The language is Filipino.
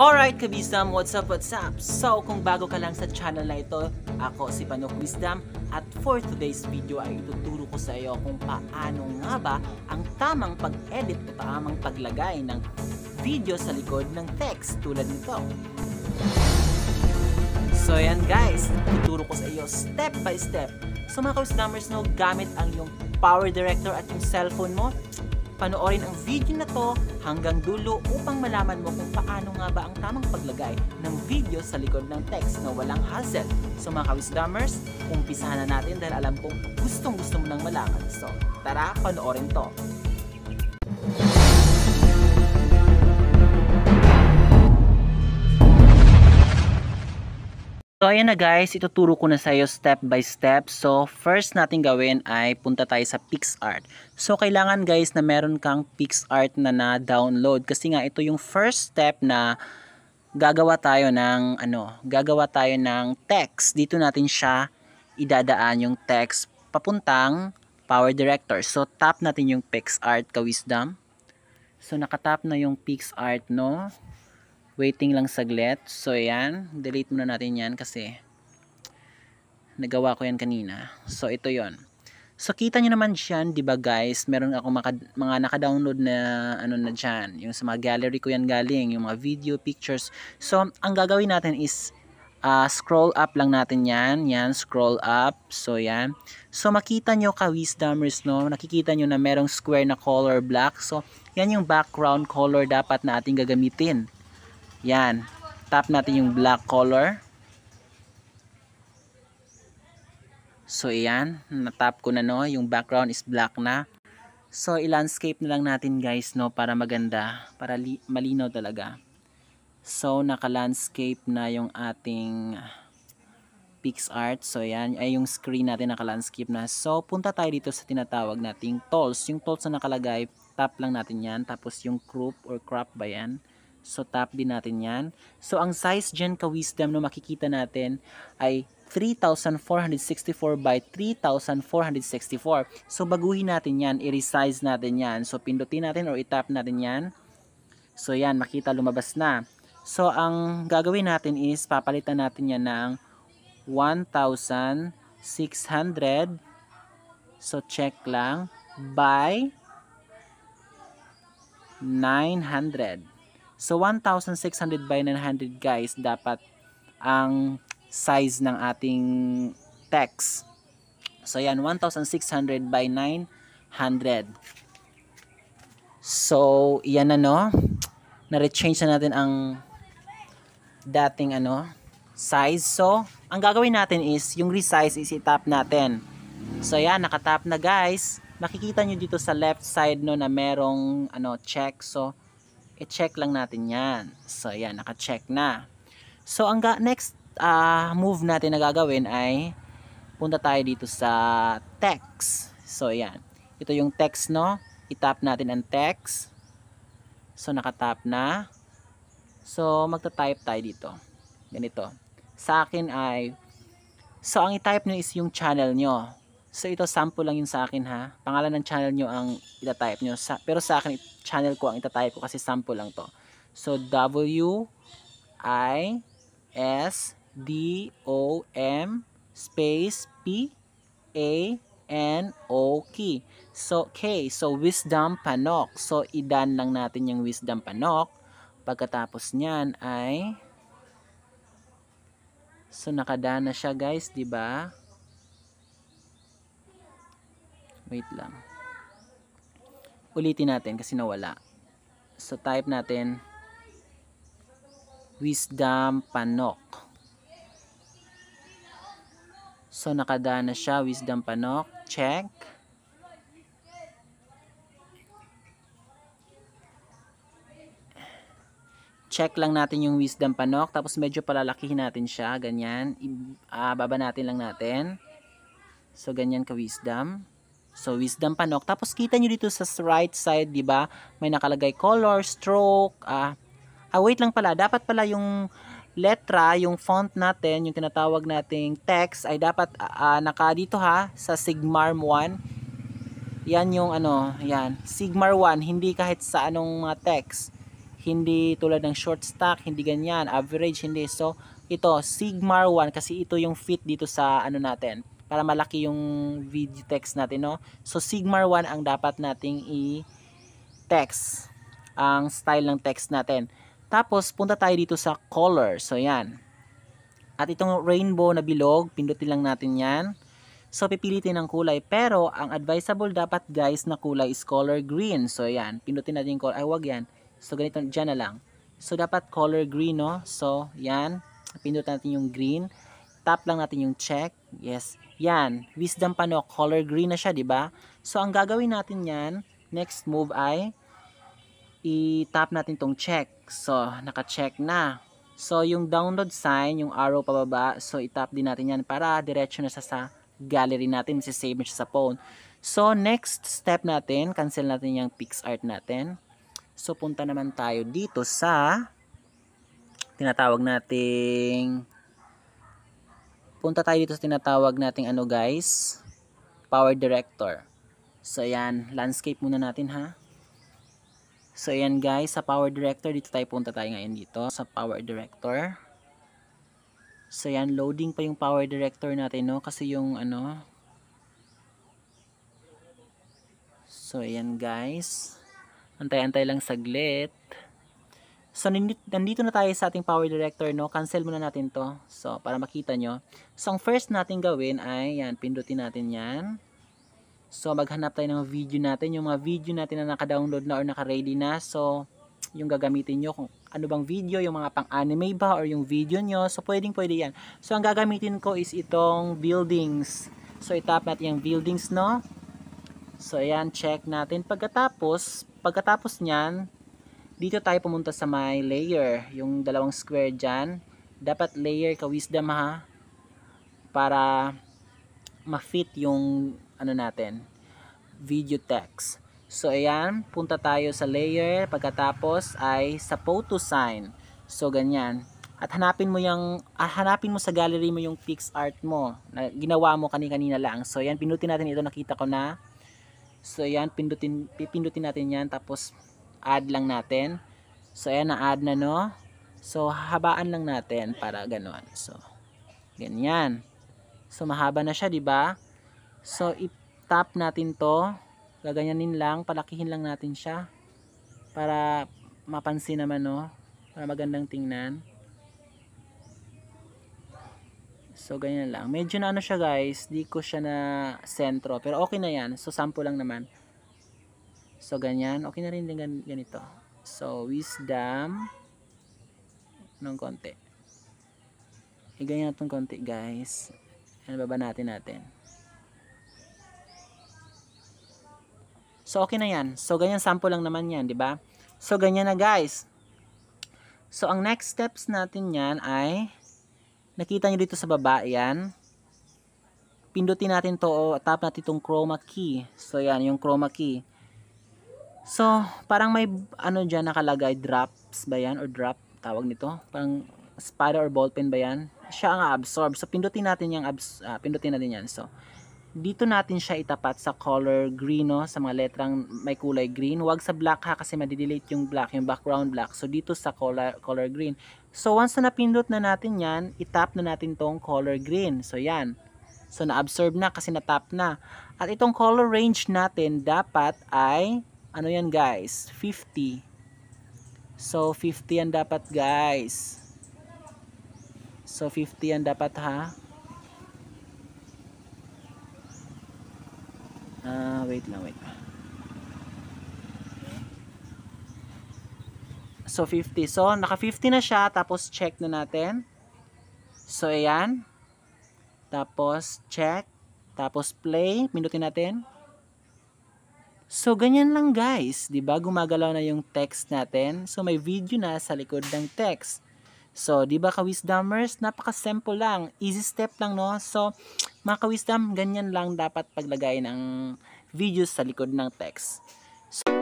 Alright kabisam, what's up, what's up? So kung bago ka lang sa channel na ito, ako si Panok Wisdom at for today's video ay ituturo ko sa iyo kung paano nga ba ang tamang pag-edit o tamang paglagay ng video sa likod ng text tulad nito. So yan guys, ituturo ko sa iyo step by step. So mga ka no, gamit ang yung power director at yung cellphone mo, Panoorin ang video na to hanggang dulo upang malaman mo kung paano nga ba ang tamang paglagay ng video sa likod ng text na walang hassle. So mga kawisdomers, umpisahan na natin dahil alam kong gustong gusto mo nang malaman. So tara, panoorin to. So ayan na guys, ituturo ko na sa iyo step by step. So first natin gawin ay punta tayo sa PixArt. So kailangan guys na meron kang PixArt na na-download kasi nga ito yung first step na gagawa tayo ng ano, gagawa tayo ng text. Dito natin siya idadaan yung text papuntang Power Director. So tap natin yung PixArt ka wisdom. So nakatap na yung PixArt no. Waiting lang saglit. So, ayan. Delete muna natin yan kasi nagawa ko yan kanina. So, ito yon So, kita nyo naman dyan, di ba guys? Meron ako maka, mga nakadownload na ano na dyan. Yung sa mga gallery ko yan galing. Yung mga video, pictures. So, ang gagawin natin is uh, scroll up lang natin yan. Yan, scroll up. So, yan. So, makita nyo ka wisdomers, no? Nakikita nyo na merong square na color black. So, yan yung background color dapat na ating gagamitin. Yan. Tap natin yung black color. So, ayan. Natap ko na, no? Yung background is black na. So, i-landscape na lang natin, guys, no? Para maganda. Para malino talaga. So, naka-landscape na yung ating PixArt. So, yan. Ay, yung screen natin naka-landscape na. So, punta tayo dito sa tinatawag nating tools. Yung tools na nakalagay, tap lang natin yan. Tapos, yung crop or crop ba yan? So, tap din natin yan. So, ang size dyan ka-wisdom na no, makikita natin ay 3,464 by 3,464. So, baguhin natin yan. I-resize natin yan. So, pindutin natin or itap natin yan. So, yan. Makita lumabas na. So, ang gagawin natin is papalitan natin yan ng 1,600 So, check lang by 900. So 1,600 by 900 guys dapat ang size ng ating text. So yan 1,600 by 900. So yan ano, na-rechange na natin ang dating ano size. So ang gagawin natin is yung resize is itap natin. So yan nakatap na guys. Makikita nyo dito sa left side no na merong ano check. So i-check lang natin yan. So, ayan, naka-check na. So, ang next uh, move natin na gagawin ay punta tayo dito sa text. So, ayan. Ito yung text, no? I-tap natin ang text. So, nakatap na. So, magta-type tayo dito. Ganito. Sa akin ay, so, ang i-type nyo is yung channel nyo. So ito sample lang yun sa akin ha. Pangalan ng channel nyo ang itatype nyo. Sa, pero sa akin, channel ko ang itatype ko kasi sample lang to. So W I S D O M space P A N O K. So K, so wisdom panok. So idan lang natin yung wisdom panok. Pagkatapos niyan ay So nakadana siya guys, 'di ba? wait lang ulitin natin kasi nawala so type natin wisdom panok so nakadaan na siya wisdom panok check check lang natin yung wisdom panok tapos medyo palalakihin natin siya ganyan Ibaba ah, uh, natin lang natin so ganyan ka wisdom So, wisdom panok. Tapos, kita nyo dito sa right side, di ba? May nakalagay color, stroke. Ah, ah, wait lang pala. Dapat pala yung letra, yung font natin, yung tinatawag nating text, ay dapat uh, naka dito ha, sa Sigmarm 1. Yan yung ano, yan. Sigmar 1, hindi kahit sa anong mga text. Hindi tulad ng short stack, hindi ganyan. Average, hindi. So, ito, Sigmar 1, kasi ito yung fit dito sa ano natin, para malaki yung video text natin no so sigmar 1 ang dapat nating i text ang style ng text natin tapos punta tayo dito sa color so yan at itong rainbow na bilog pindutin lang natin yan So, pipilitin ng kulay. Pero, ang advisable dapat guys na kulay is color green. So, yan. Pindutin natin yung color. Ay, wag yan. So, ganito. Diyan na lang. So, dapat color green, no? So, yan. Pindutin natin yung green tap lang natin yung check. Yes. Yan. Wisdom pa Color green na siya, di ba? So, ang gagawin natin yan, next move ay i-tap natin tong check. So, naka-check na. So, yung download sign, yung arrow pababa, so i-tap din natin yan para diretsyo na sa, sa gallery natin, masisave na siya sa phone. So, next step natin, cancel natin yung PixArt natin. So, punta naman tayo dito sa tinatawag nating punta tayo dito sa tinatawag nating ano guys, power director. So ayan, landscape muna natin ha. So ayan guys, sa power director, dito tayo punta tayo ngayon dito sa power director. So ayan, loading pa yung power director natin no, kasi yung ano. So ayan guys, antay-antay lang saglit. So, nandito na tayo sa ating power director, no? Cancel muna natin to. So, para makita nyo. So, ang first natin gawin ay, yan, pindutin natin yan. So, maghanap tayo ng video natin. Yung mga video natin na naka-download na or naka-ready na. So, yung gagamitin nyo kung ano bang video, yung mga pang-anime ba or yung video nyo. So, pwedeng pwede yan. So, ang gagamitin ko is itong buildings. So, itap natin yung buildings, no? So, ayan, check natin. Pagkatapos, pagkatapos nyan, dito tayo pumunta sa my layer. Yung dalawang square dyan. Dapat layer ka wisdom ha. Para ma-fit yung ano natin. Video text. So ayan. Punta tayo sa layer. Pagkatapos ay sa photo sign. So ganyan. At hanapin mo yung ah, hanapin mo sa gallery mo yung art mo na ginawa mo kani-kanina lang. So ayan, pindutin natin ito nakita ko na So, ayan, pindutin, pipindutin natin yan. Tapos, add lang natin. So, ayan, na-add na, no? So, habaan lang natin para ganon. So, ganyan. So, mahaba na siya, ba diba? So, i-tap natin to. Gaganyanin lang. Palakihin lang natin siya. Para mapansin naman, no? Para magandang tingnan. So, ganyan lang. Medyo na ano siya, guys. Di ko siya na sentro. Pero okay na yan. So, sample lang naman. So, ganyan. Okay na rin din ganito. So, wisdom ng konti. Iganyan natin konti, guys. Ayan, baba natin natin. So, okay na yan. So, ganyan sample lang naman yan, di ba? So, ganyan na, guys. So, ang next steps natin yan ay nakita nyo dito sa baba, yan pindutin natin to o tap natin itong chroma key. So yan, yung chroma key. So, parang may ano diyan nakalagay drops ba yan or drop tawag nito? Parang spider or ballpen ba yan? Siya ang absorb. So, pindutin natin yung abs uh, pindutin natin yan. So, dito natin siya itapat sa color green no, sa mga letrang may kulay green. Huwag sa black ha kasi madidelete yung black, yung background black. So, dito sa color color green. So, once na napindot na natin yan, itap na natin tong color green. So, yan. So, na-absorb na kasi na-tap na. At itong color range natin dapat ay ano yan guys 50 so 50 yan dapat guys so 50 yan dapat ha ah uh, wait lang wait so 50 so naka 50 na siya tapos check na natin so ayan tapos check tapos play minutin natin So, ganyan lang guys. ba diba? Gumagalaw na yung text natin. So, may video na sa likod ng text. So, di ba ka-wisdomers? Napaka-simple lang. Easy step lang, no? So, mga ka-wisdom, ganyan lang dapat paglagay ng videos sa likod ng text. So,